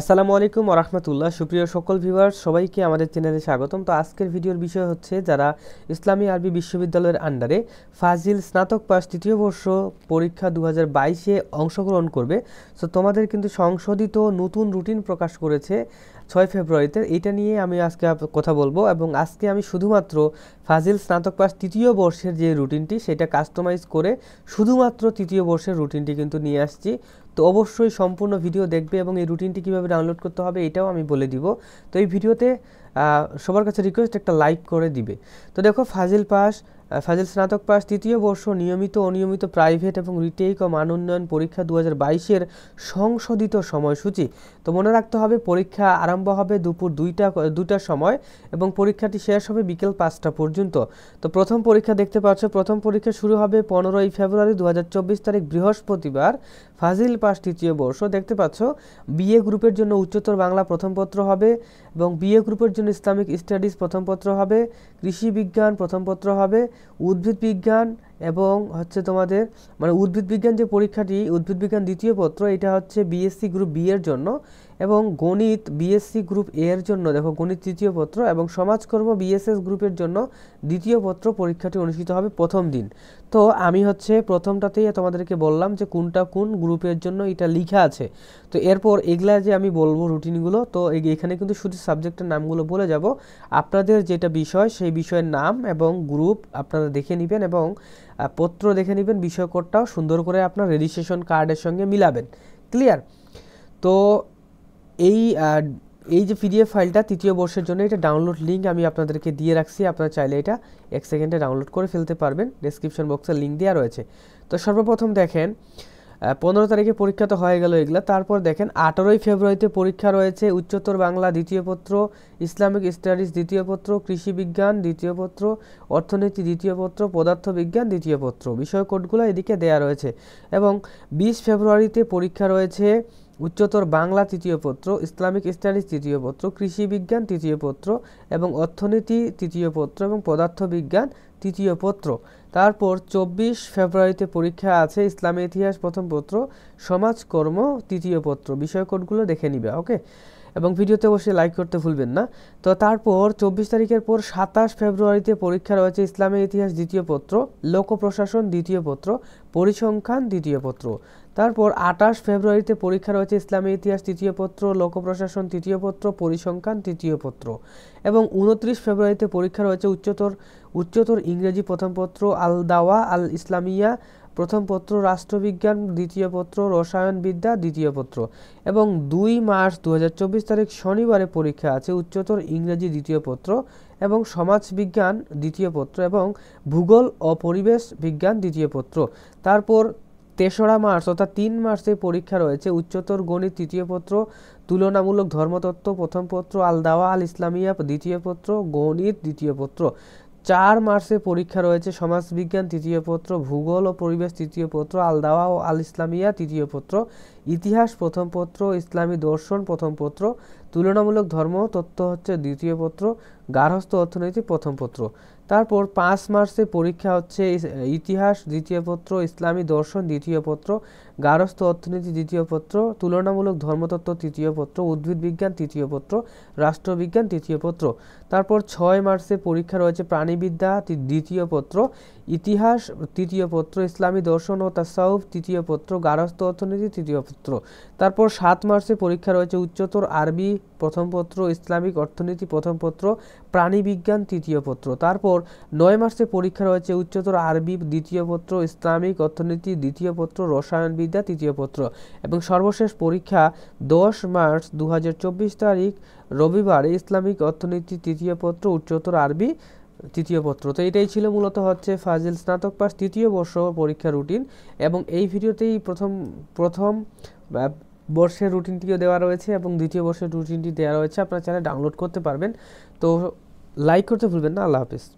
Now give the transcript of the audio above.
আসসালামু আলাইকুম রহমতুল্লাহ সুপ্রিয় সকল ভিউয়ার সবাইকে আমাদের চ্যানেলে স্বাগতম তো আজকের ভিডিওর বিষয় হচ্ছে যারা ইসলামী আরবি বিশ্ববিদ্যালয়ের আন্ডারে ফাজিল স্নাতক পাস তৃতীয় বর্ষ পরীক্ষা দু হাজার বাইশে অংশগ্রহণ করবে সো তোমাদের কিন্তু সংশোধিত নতুন রুটিন প্রকাশ করেছে ছয় ফেব্রুয়ারিতে এটা নিয়ে আমি আজকে কথা বলবো এবং আজকে আমি শুধুমাত্র ফাজিল স্নাতক পাস তৃতীয় বর্ষের যে রুটিনটি সেটা কাস্টমাইজ করে শুধুমাত্র তৃতীয় বর্ষের রুটিনটি কিন্তু নিয়ে আসছি তো অবশ্যই সম্পূর্ণ ভিডিও দেখবে এবং এই রুটিনটি কীভাবে ডাউনলোড করতে হবে এটাও আমি বলে দিব তো এই ভিডিওতে সবার কাছে রিকোয়েস্ট একটা লাইক করে দিবে তো দেখো ফাজিল পাস ফাজিল স্নাতক পাস তৃতীয় বর্ষ নিয়মিত অনিয়মিত প্রাইভেট এবং রিটেক ও মান উন্নয়ন পরীক্ষা দু হাজার বাইশের সংশোধিত সময়সূচি তো মনে রাখতে হবে পরীক্ষা আরম্ভ হবে দুপুর দুইটা দুটার সময় এবং পরীক্ষাটি শেষ হবে বিকেল পাঁচটা পর্যন্ত তো প্রথম পরীক্ষা দেখতে পাচ্ছ প্রথম পরীক্ষা শুরু হবে পনেরোই ফেব্রুয়ারি দু তারিখ বৃহস্পতিবার ফাজিল পাস তৃতীয় বর্ষ দেখতে পাচ্ছ বিএ গ্রুপের জন্য উচ্চতর বাংলা প্রথম পত্র হবে এবং বিএ গ্রুপের জন্য ইসলামিক স্টাডিজ প্রথম পত্র হবে কৃষি বিজ্ঞান প্রথম পত্র হবে উদ্ভিদ বিজ্ঞান এবং হচ্ছে তোমাদের মানে উদ্ভিদ বিজ্ঞান যে পরীক্ষাটি উদ্ভিদ বিজ্ঞান দ্বিতীয় পত্র এটা হচ্ছে বিএসসি গ্রুপ বি এর জন্য এবং গণিত বিএসসি গ্রুপ এ এর জন্য দেখো গণিত তৃতীয় পত্র এবং সমাজকর্ম বিএসএস গ্রুপের জন্য দ্বিতীয় পত্র পরীক্ষাটি অনুষ্ঠিত হবে প্রথম দিন তো আমি হচ্ছে প্রথমটাতেই তোমাদেরকে বললাম যে কোনটা কোন গ্রুপের জন্য এটা লিখা আছে তো এরপর এগুলা যে আমি বলবো রুটিনগুলো তো এখানে কিন্তু শুধু সাবজেক্টের নামগুলো বলে যাব আপনাদের যেটা বিষয় সেই বিষয়ের নাম এবং গ্রুপ আপনারা দেখে নেবেন এবং পত্র দেখে নেবেন বিষয়কোডটাও সুন্দর করে আপনার রেজিস্ট্রেশন কার্ডের সঙ্গে মিলাবেন ক্লিয়ার তো এই এই যে পিডিএফ ফাইলটা তৃতীয় বর্ষের জন্য এটা ডাউনলোড লিঙ্ক আমি আপনাদেরকে দিয়ে রাখছি আপনারা চাইলে এটা এক সেকেন্ডে ডাউনলোড করে ফেলতে পারবেন ডেসক্রিপশন বক্সে লিঙ্ক দেওয়া রয়েছে তো সর্বপ্রথম দেখেন পনেরো তারিখে পরীক্ষা তো হয়ে গেল এগুলো তারপর দেখেন আঠারোই ফেব্রুয়ারিতে পরীক্ষা রয়েছে উচ্চতর বাংলা দ্বিতীয় পত্র ইসলামিক স্টাডিজ দ্বিতীয় পত্র কৃষি বিজ্ঞান দ্বিতীয় পত্র অর্থনীতি দ্বিতীয় পত্র পদার্থবিজ্ঞান দ্বিতীয় পত্র বিষয় কোডগুলো এদিকে দেয়া রয়েছে এবং বিশ ফেব্রুয়ারিতে পরীক্ষা রয়েছে উচ্চতর বাংলা তৃতীয় পত্র ইসলামিক স্টাডিজ তৃতীয় পত্র কৃষি বিজ্ঞান তৃতীয় পত্র এবং অর্থনীতি তৃতীয় পত্র এবং পদার্থবিজ্ঞান তৃতীয় পত্র তারপর চব্বিশ ফেব্রুয়ারিতে পরীক্ষা আছে ইসলামী ইতিহাস প্রথম পত্র সমাজকর্ম তৃতীয় পত্র বিষয় কোডগুলো দেখে নিবে ওকে এবং ভিডিওতে অবশ্যই লাইক করতে ভুলবেন না তো তারপর চব্বিশ তারিখের পর সাতাশ ফেব্রুয়ারিতে পরীক্ষা রয়েছে ইসলামের ইতিহাস দ্বিতীয় পত্র লোক প্রশাসন দ্বিতীয় পত্র পরিসংখ্যান দ্বিতীয় পত্র তারপর আঠাশ ফেব্রুয়ারিতে পরীক্ষা রয়েছে ইসলামী ইতিহাস তৃতীয় পত্র লোক প্রশাসন তৃতীয় পত্র পরিসংখ্যান তৃতীয় পত্র এবং উনত্রিশ ফেব্রুয়ারিতে পরীক্ষা রয়েছে উচ্চতর উচ্চতর ইংরেজি প্রথম পত্র আল দাওয়া আল ইসলামিয়া প্রথম পত্র রাষ্ট্রবিজ্ঞান দ্বিতীয় পত্র রসায়নবিদ্যা দ্বিতীয় পত্র এবং দুই মার্চ দু তারিখ শনিবারে পরীক্ষা আছে উচ্চতর ইংরেজি দ্বিতীয় পত্র এবং সমাজবিজ্ঞান দ্বিতীয় পত্র এবং ভূগোল ও পরিবেশ বিজ্ঞান দ্বিতীয় পত্র তারপর তেসরা মার্চ অর্থাৎ তিন মার্চে পরীক্ষা রয়েছে উচ্চতর গণিত তৃতীয় পত্র তুলনামূলক ধর্মতত্ত্ব প্রথম পত্র আলদাওয়া আল ইসলামিয়া দ্বিতীয় পত্র গণিত দ্বিতীয় পত্র চার মার্চে পরীক্ষা রয়েছে সমাজবিজ্ঞান তৃতীয় পত্র ভূগোল ও পরিবেশ তৃতীয় পত্র আলদাওয়া ও আল ইসলামিয়া তৃতীয় পত্র ইতিহাস প্রথম পত্র ইসলামী দর্শন প্রথম পত্র তুলনামূলক ধর্ম তত্ত্ব হচ্ছে দ্বিতীয় পত্র গার্হস্থ অর্থনীতি প্রথম পত্র তারপর পাঁচ মার্চে পরীক্ষা হচ্ছে ইতিহাস দ্বিতীয় পত্র ইসলামী দর্শন দ্বিতীয় পত্র গারস্থ অর্থনীতি দ্বিতীয় পত্র তুলনামূলক ধর্মতত্ত্ব তৃতীয় পত্র উদ্ভিদ বিজ্ঞান তৃতীয় পত্র রাষ্ট্রবিজ্ঞান তৃতীয় পত্র তারপর ছয় মার্চে পরীক্ষা রয়েছে প্রাণীবিদ্যা দ্বিতীয় পত্র ইতিহাস তৃতীয় পত্র ইসলামী দর্শন ও তাসাউফ তৃতীয় পত্র গারস্থ অর্থনীতি তৃতীয় পত্র তারপর সাত মার্চে পরীক্ষা রয়েছে উচ্চতর আরবি প্রথম পত্র ইসলামিক অর্থনীতি প্রথম পত্র প্রাণীবিজ্ঞান তৃতীয় পত্র তারপর নয় মাসে পরীক্ষা রয়েছে উচ্চতর আরবি দ্বিতীয় পত্র ইসলামিক অর্থনীতি দ্বিতীয় পত্র রসায়নবিদ্যা তৃতীয় পত্র এবং সর্বশেষ পরীক্ষা দশ মার্চ দু তারিখ রবিবার ইসলামিক অর্থনীতি তৃতীয় পত্র উচ্চতর আরবি তৃতীয় পত্র তো এটাই ছিল মূলত হচ্ছে ফাজিল স্নাতক পাস তৃতীয় বর্ষ পরীক্ষা রুটিন এবং এই ভিডিওতেই প্রথম প্রথম বর্ষের রুটিনটিও দেওয়া রয়েছে এবং দ্বিতীয় বর্ষের রুটিনটি দেওয়া রয়েছে আপনারা চ্যানেল ডাউনলোড করতে পারবেন তো লাইক করতে ভুলবেন না আল্লাহ হাফিজ